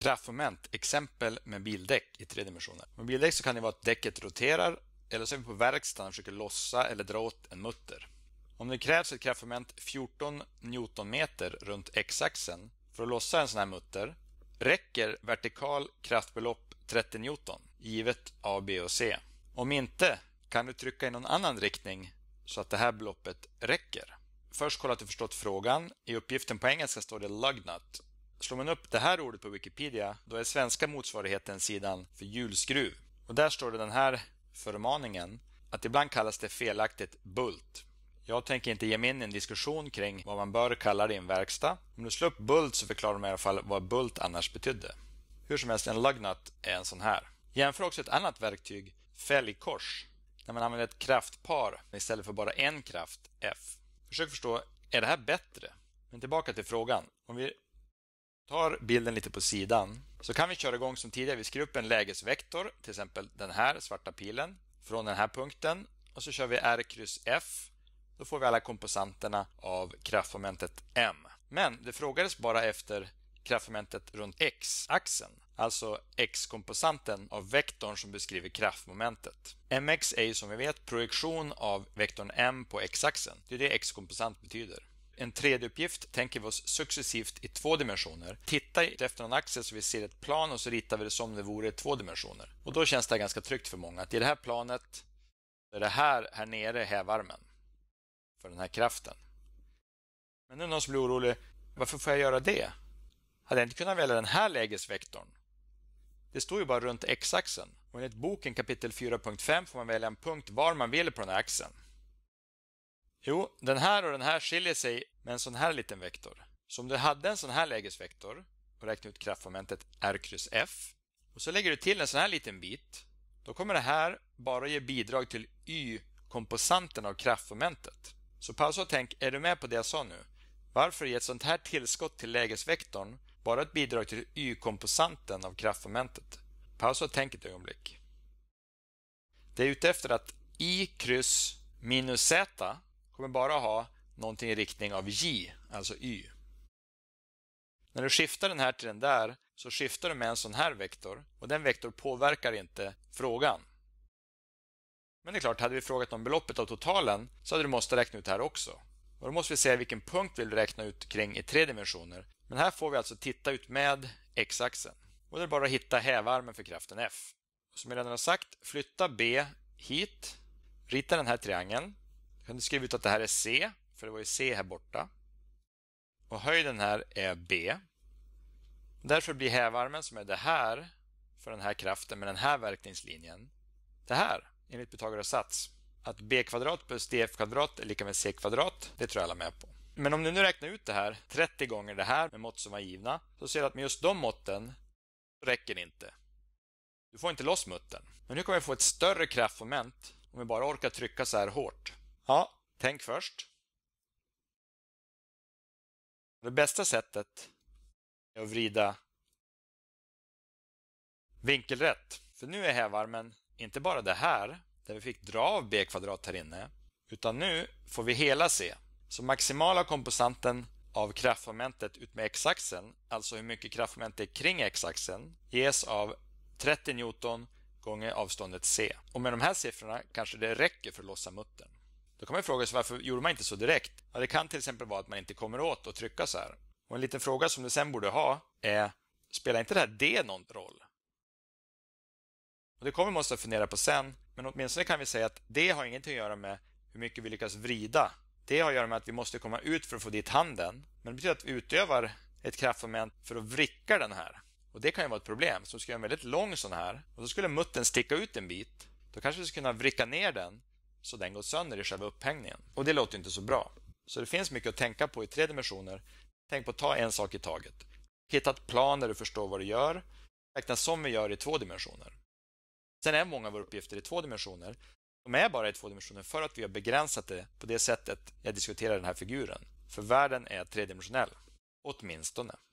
kraftmoment, exempel med bildäck i tre dimensioner. Med bildäck så kan det vara att däcket roterar eller så är vi på verkstaden och försöker lossa eller dra åt en mutter. Om det krävs ett kraftmoment 14 newtonmeter runt x-axeln för att lossa en sån här mutter räcker vertikal kraftbelopp 30 newton givet A, B och C. Om inte kan du trycka i någon annan riktning så att det här beloppet räcker. Först kolla att du förstått frågan. I uppgiften på engelska står det Lugnut. Slår man upp det här ordet på Wikipedia, då är svenska motsvarigheten sidan för hjulskruv. Och där står det den här förmaningen, att ibland kallas det felaktigt bult. Jag tänker inte ge mig in i en diskussion kring vad man bör kalla det i en verkstad. Om du slår upp bult så förklarar de i alla fall vad bult annars betydde. Hur som helst, en lugnut är en sån här. Jämför också ett annat verktyg, fälgkors, när man använder ett kraftpar istället för bara en kraft, F. Försök förstå, är det här bättre? Men tillbaka till frågan. Om vi tar bilden lite på sidan så kan vi köra igång som tidigare. Vi skriver upp en lägesvektor, till exempel den här svarta pilen från den här punkten och så kör vi R, kryss, F. Då får vi alla komposanterna av kraftmomentet M. Men det frågades bara efter kraftmomentet runt x-axeln, alltså x-komposanten av vektorn som beskriver kraftmomentet. mx är ju som vi vet projektion av vektorn m på x-axeln. Det är det x-komposant betyder. En tredje uppgift tänker vi oss successivt i två dimensioner. Titta efter en axel så vi ser ett plan och så ritar vi det som det vore två dimensioner. Och då känns det ganska tryggt för många att i det här planet, är det här, här nere hävarmen för den här kraften. Men nu är det någon som blir orolig, varför får jag göra det? Hade jag inte kunnat välja den här lägesvektorn? Det står ju bara runt x-axeln. Och enligt boken kapitel 4.5 får man välja en punkt var man vill på den här axeln. Jo, den här och den här skiljer sig med en sån här liten vektor. Så om du hade en sån här lägesvektor och räknar ut kraftmomentet R, kryss F och så lägger du till en sån här liten bit, då kommer det här bara ge bidrag till Y-komposanten av kraftmomentet. Så pausa och tänk, är du med på det jag sa nu? Varför är ett sånt här tillskott till lägesvektorn bara ett bidrag till Y-komposanten av kraftmomentet? Pausa och tänk ett ögonblick. Det är ute efter att I kryss minus Z kommer bara ha någonting i riktning av J, alltså Y. När du skiftar den här till den där så skiftar du med en sån här vektor och den vektorn påverkar inte frågan. Men det är klart, hade vi frågat om beloppet av totalen så hade du måste räkna ut det här också. Och då måste vi se vilken punkt vi vill räkna ut kring i tre dimensioner. Men här får vi alltså titta ut med x-axeln. Och det är bara att hitta hävarmen för kraften f. Och som jag redan har sagt, flytta b hit, rita den här triangeln kan skriva ut att det här är C, för det var ju C här borta. Och höjden här är B. Därför blir hävarmen som är det här för den här kraften med den här verkningslinjen det här, enligt Pythagoras sats. Att b kvadrat plus df kvadrat är lika med c kvadrat, det tror jag alla är med på. Men om du nu räknar ut det här 30 gånger det här med mått som var givna, så ser du att med just de måtten så räcker det inte. Du får inte loss muttern. Men nu kommer vi få ett större kraftmoment om vi bara orkar trycka så här hårt. Ja, tänk först. Det bästa sättet är att vrida vinkelrätt. För nu är hävarmen inte bara det här, där vi fick dra av b-kvadrat här inne, utan nu får vi hela c. Så maximala komposanten av kraftmomentet utmed x-axeln, alltså hur mycket kraftmoment det är kring x-axeln, ges av 30 Newton gånger avståndet c. Och med de här siffrorna kanske det räcker för att lossa muttern. Då kan man fråga sig varför gjorde man inte så direkt? Ja, det kan till exempel vara att man inte kommer åt att trycka så här. Och en liten fråga som du sen borde ha är, spelar inte det här D någon roll? Och det kommer vi måste fundera på sen, men åtminstone kan vi säga att det har ingenting att göra med hur mycket vi lyckas vrida. Det har att göra med att vi måste komma ut för att få dit handen. Men det betyder att vi utövar ett kraftmoment för att vricka den här. Och det kan ju vara ett problem. Så ska jag göra en väldigt lång sån här och så skulle muttern sticka ut en bit. Då kanske vi skulle kunna vricka ner den så den går sönder i själva upphängningen. Och det låter inte så bra. Så det finns mycket att tänka på i tre dimensioner. Tänk på att ta en sak i taget. Hitta ett plan där du förstår vad du gör. Räkna som vi gör i två dimensioner. Sen är många av våra uppgifter i två dimensioner. De är bara i två dimensioner för att vi har begränsat det på det sättet jag diskuterar den här figuren. För världen är tredimensionell. Åtminstone.